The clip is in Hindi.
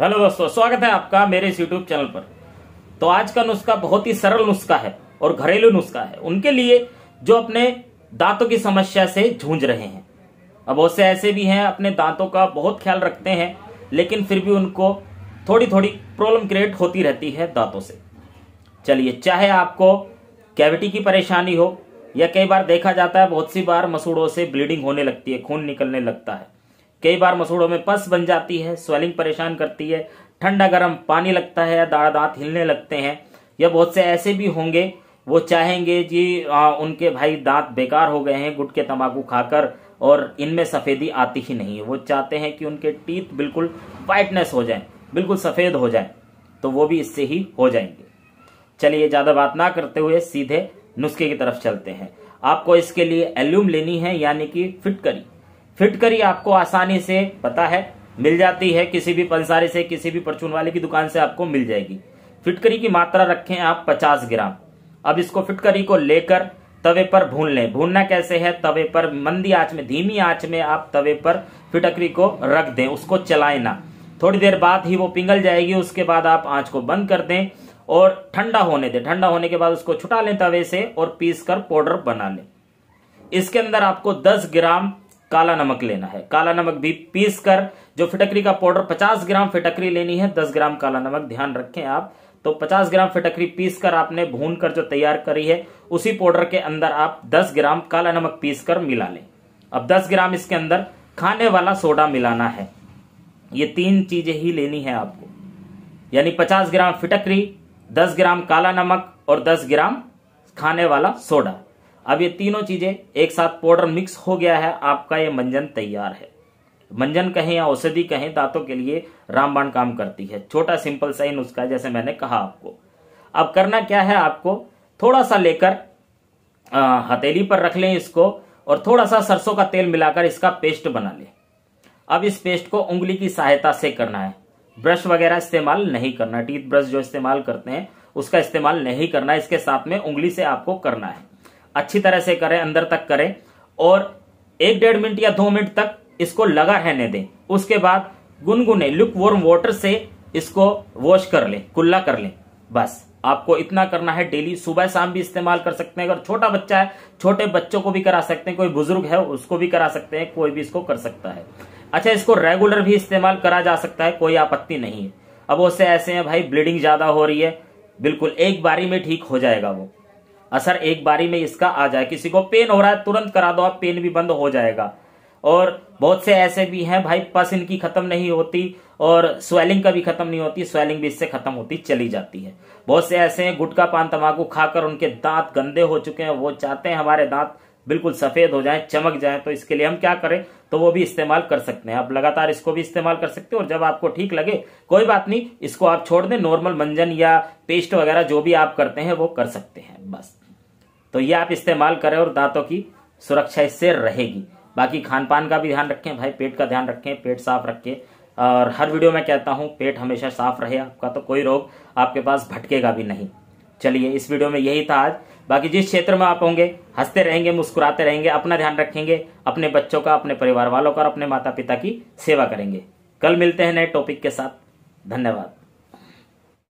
हेलो दोस्तों स्वागत है आपका मेरे इस यूट्यूब चैनल पर तो आज का नुस्खा बहुत ही सरल नुस्खा है और घरेलू नुस्खा है उनके लिए जो अपने दांतों की समस्या से जूझ रहे हैं अब बहुत से ऐसे भी हैं अपने दांतों का बहुत ख्याल रखते हैं लेकिन फिर भी उनको थोड़ी थोड़ी प्रॉब्लम क्रिएट होती रहती है दांतों से चलिए चाहे आपको कैविटी की परेशानी हो या कई बार देखा जाता है बहुत सी बार मसूड़ों से ब्लीडिंग होने लगती है खून निकलने लगता है कई बार मसूड़ों में पस बन जाती है स्वेलिंग परेशान करती है ठंडा गर्म पानी लगता है या दाड़ा दांत हिलने लगते हैं या बहुत से ऐसे भी होंगे वो चाहेंगे जी आ, उनके भाई दांत बेकार हो गए हैं गुट के तंबाकू खाकर और इनमें सफ़ेदी आती ही नहीं है वो चाहते हैं कि उनके टीथ बिल्कुल वाइटनेस हो जाए बिल्कुल सफ़ेद हो जाए तो वो भी इससे ही हो जाएंगे चलिए ज़्यादा बात ना करते हुए सीधे नुस्खे की तरफ चलते हैं आपको इसके लिए एल्यूम लेनी है यानी कि फिटकरी फिट करी आपको आसानी से पता है मिल जाती है किसी भी पंसारी से किसी भी परचून वाले की दुकान से आपको मिल जाएगी फिटकरी की मात्रा रखें आप 50 ग्राम अब इसको फिटकरी को लेकर तवे पर भून लें भूनना कैसे है तवे पर मंदी आंच में धीमी आंच में आप तवे पर फिटकरी को रख दें उसको चलाएं ना थोड़ी देर बाद ही वो पिंगल जाएगी उसके बाद आप आंच को बंद कर दें और ठंडा होने दें ठंडा होने के बाद उसको छुटा लें तवे से और पीस कर पाउडर बना लें इसके अंदर आपको दस ग्राम काला नमक लेना है काला नमक भी पीस कर जो फिटकरी का पाउडर 50 ग्राम फिटकरी लेनी है 10 ग्राम काला नमक ध्यान रखें आप तो 50 ग्राम फिटकरी पीस कर आपने भून कर जो तैयार करी है उसी पाउडर के अंदर आप 10 ग्राम काला नमक पीस कर मिला लें अब 10 ग्राम इसके अंदर खाने वाला सोडा मिलाना है ये तीन चीजें ही लेनी है आपको यानी पचास ग्राम फिटकरी दस ग्राम काला नमक और दस ग्राम खाने वाला सोडा अब ये तीनों चीज़ें एक साथ पाउडर मिक्स हो गया है आपका ये मंजन तैयार है मंजन कहें या औषधि कहें दांतों के लिए रामबाण काम करती है छोटा सिंपल सा उसका जैसे मैंने कहा आपको अब करना क्या है आपको थोड़ा सा लेकर हथेली पर रख लें इसको और थोड़ा सा सरसों का तेल मिलाकर इसका पेस्ट बना लें अब इस पेस्ट को उंगली की सहायता से करना है ब्रश वगैरह इस्तेमाल नहीं करना टीथ ब्रश जो इस्तेमाल करते हैं उसका इस्तेमाल नहीं करना इसके साथ में उंगली से आपको करना है अच्छी तरह से करें अंदर तक करें और एक डेढ़ मिनट या दो मिनट तक इसको लगा रहने दें उसके बाद गुनगुने लुक वॉर्म वाटर से इसको वॉश कर लें कुल्ला कर लें बस आपको इतना करना है डेली सुबह शाम भी इस्तेमाल कर सकते हैं अगर छोटा बच्चा है छोटे बच्चों को भी करा सकते हैं कोई बुजुर्ग है उसको भी करा सकते हैं कोई भी इसको कर सकता है अच्छा इसको रेगुलर भी इस्तेमाल करा जा सकता है कोई आपत्ति नहीं है अब उससे ऐसे है भाई ब्लीडिंग ज्यादा हो रही है बिल्कुल एक बारी में ठीक हो जाएगा वो असर एक बारी में इसका आ जाए किसी को पेन हो रहा है तुरंत करा दो आप पेन भी बंद हो जाएगा और बहुत से ऐसे भी हैं भाई पस इनकी खत्म नहीं होती और स्वेलिंग का भी खत्म नहीं होती स्वेलिंग भी इससे खत्म होती चली जाती है बहुत से ऐसे हैं गुटका पान तम्बाकू खाकर उनके दांत गंदे हो चुके हैं वो चाहते हैं हमारे दांत बिल्कुल सफेद हो जाए चमक जाए तो इसके लिए हम क्या करें तो वो भी इस्तेमाल कर सकते हैं आप लगातार इसको भी इस्तेमाल कर सकते हो और जब आपको ठीक लगे कोई बात नहीं इसको आप छोड़ दें नॉर्मल मंजन या पेस्ट वगैरह जो भी आप करते हैं वो कर सकते हैं बस तो ये आप इस्तेमाल करें और दांतों की सुरक्षा इससे रहेगी बाकी खान पान का भी ध्यान रखें भाई पेट का ध्यान रखें पेट साफ रखें और हर वीडियो में कहता हूँ पेट हमेशा साफ रहे आपका तो कोई रोग आपके पास भटकेगा भी नहीं चलिए इस वीडियो में यही था आज बाकी जिस क्षेत्र में आप होंगे हंसते रहेंगे मुस्कुराते रहेंगे अपना ध्यान रखेंगे अपने बच्चों का अपने परिवार वालों का और अपने माता पिता की सेवा करेंगे कल मिलते हैं नए टॉपिक के साथ धन्यवाद